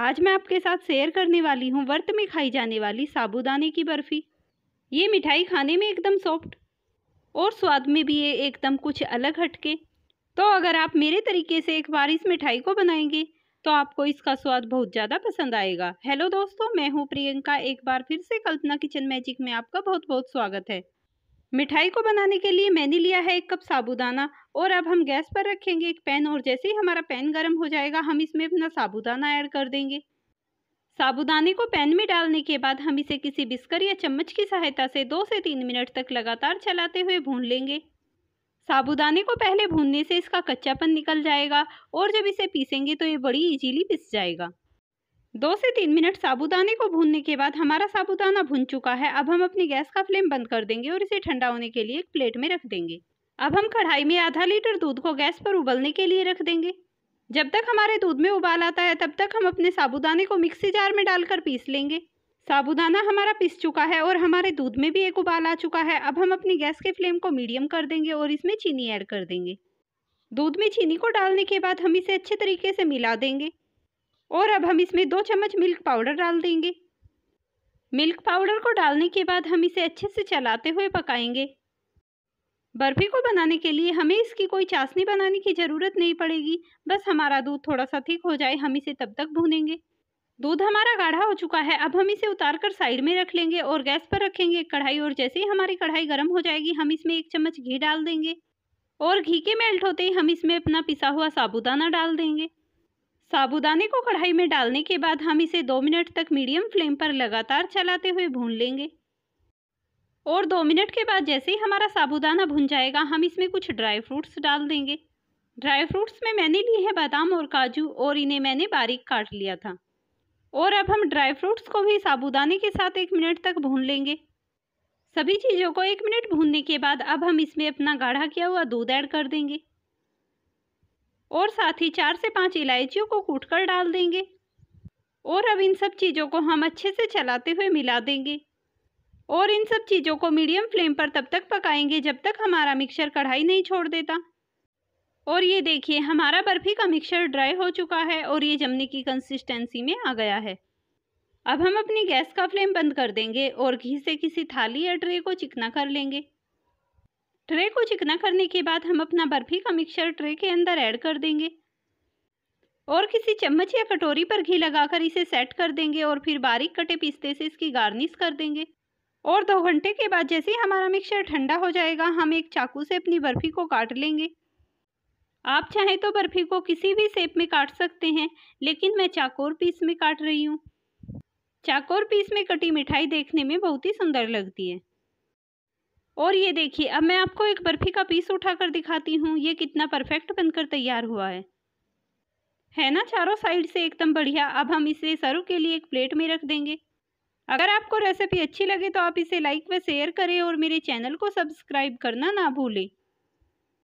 आज मैं आपके साथ शेयर करने वाली हूँ वर्त में खाई जाने वाली साबूदाने की बर्फ़ी ये मिठाई खाने में एकदम सॉफ्ट और स्वाद में भी ये एकदम कुछ अलग हटके तो अगर आप मेरे तरीके से एक बार इस मिठाई को बनाएंगे तो आपको इसका स्वाद बहुत ज़्यादा पसंद आएगा हेलो दोस्तों मैं हूँ प्रियंका एक बार फिर से कल्पना किचन मैजिक में आपका बहुत बहुत स्वागत है मिठाई को बनाने के लिए मैंने लिया है एक कप साबूदाना और अब हम गैस पर रखेंगे एक पैन और जैसे ही हमारा पैन गर्म हो जाएगा हम इसमें अपना साबूदाना ऐड कर देंगे साबूदाने को पैन में डालने के बाद हम इसे किसी बिस्कर या चम्मच की सहायता से दो से तीन मिनट तक लगातार चलाते हुए भून लेंगे साबूदाने को पहले भूनने से इसका कच्चापन निकल जाएगा और जब इसे पीसेंगे तो ये बड़ी इजीली पिस जाएगा दो से तीन मिनट साबुदाने को भूनने के बाद हमारा साबुदाना भुन चुका है अब हम अपनी गैस का फ्लेम बंद कर देंगे और इसे ठंडा होने के लिए एक प्लेट में रख देंगे अब हम कढ़ाई में आधा लीटर दूध को गैस पर उबलने के लिए रख देंगे जब तक हमारे दूध में उबाल आता है तब तक हम अपने साबुदाने को मिक्सी जार में डालकर पीस लेंगे साबुदाना हमारा पिस चुका है और हमारे दूध में भी एक उबाल आ चुका है अब हम अपनी गैस के फ्लेम को मीडियम कर देंगे और इसमें चीनी ऐड कर देंगे दूध में चीनी को डालने के बाद हम इसे अच्छे तरीके से मिला देंगे और अब हम इसमें दो चम्मच मिल्क पाउडर डाल देंगे मिल्क पाउडर को डालने के बाद हम इसे अच्छे से चलाते हुए पकाएंगे बर्फ़ी को बनाने के लिए हमें इसकी कोई चाशनी बनाने की ज़रूरत नहीं पड़ेगी बस हमारा दूध थोड़ा सा ठीक हो जाए हम इसे तब तक भूनेंगे दूध हमारा गाढ़ा हो चुका है अब हम इसे उतार कर साइड में रख लेंगे और गैस पर रखेंगे कढ़ाई और जैसे ही हमारी कढ़ाई गर्म हो जाएगी हम इसमें एक चम्मच घी डाल देंगे और घी के मेल्ट होते ही हम इसमें अपना पिसा हुआ साबुदाना डाल देंगे साबुदाने को कढ़ाई में डालने के बाद हम इसे दो मिनट तक मीडियम फ्लेम पर लगातार चलाते हुए भून लेंगे और दो मिनट के बाद जैसे ही हमारा साबुदाना भुन जाएगा हम इसमें कुछ ड्राई फ्रूट्स डाल देंगे ड्राई फ्रूट्स में मैंने लिए हैं बादाम और काजू और इन्हें मैंने बारीक काट लिया था और अब हम ड्राई फ्रूट्स को भी साबुदाने के साथ एक मिनट तक भून लेंगे सभी चीज़ों को एक मिनट भूनने के बाद अब हम इसमें अपना गाढ़ा किया हुआ दूध ऐड कर देंगे और साथ ही चार से पाँच इलायचियों को कूट कर डाल देंगे और अब इन सब चीज़ों को हम अच्छे से चलाते हुए मिला देंगे और इन सब चीज़ों को मीडियम फ्लेम पर तब तक पकाएंगे जब तक हमारा मिक्सर कढ़ाई नहीं छोड़ देता और ये देखिए हमारा बर्फ़ी का मिक्सर ड्राई हो चुका है और ये जमने की कंसिस्टेंसी में आ गया है अब हम अपनी गैस का फ्लेम बंद कर देंगे और घी से किसी थाली या ट्रे को चिकना कर लेंगे ट्रे को चिकना करने के बाद हम अपना बर्फी का मिक्सचर ट्रे के अंदर ऐड कर देंगे और किसी चम्मच या कटोरी पर घी लगाकर इसे सेट कर देंगे और फिर बारीक कटे पिस्ते से इसकी गार्निश कर देंगे और दो घंटे के बाद जैसे ही हमारा मिक्सचर ठंडा हो जाएगा हम एक चाकू से अपनी बर्फ़ी को काट लेंगे आप चाहें तो बर्फ़ी को किसी भी सेप में काट सकते हैं लेकिन मैं चाकोर पीस में काट रही हूँ चाकोर पीस में कटी मिठाई देखने में बहुत ही सुंदर लगती है और ये देखिए अब मैं आपको एक बर्फ़ी का पीस उठाकर दिखाती हूँ ये कितना परफेक्ट बनकर तैयार हुआ है है ना चारों साइड से एकदम बढ़िया अब हम इसे सर्व के लिए एक प्लेट में रख देंगे अगर आपको रेसिपी अच्छी लगे तो आप इसे लाइक व शेयर करें और मेरे चैनल को सब्सक्राइब करना ना भूलें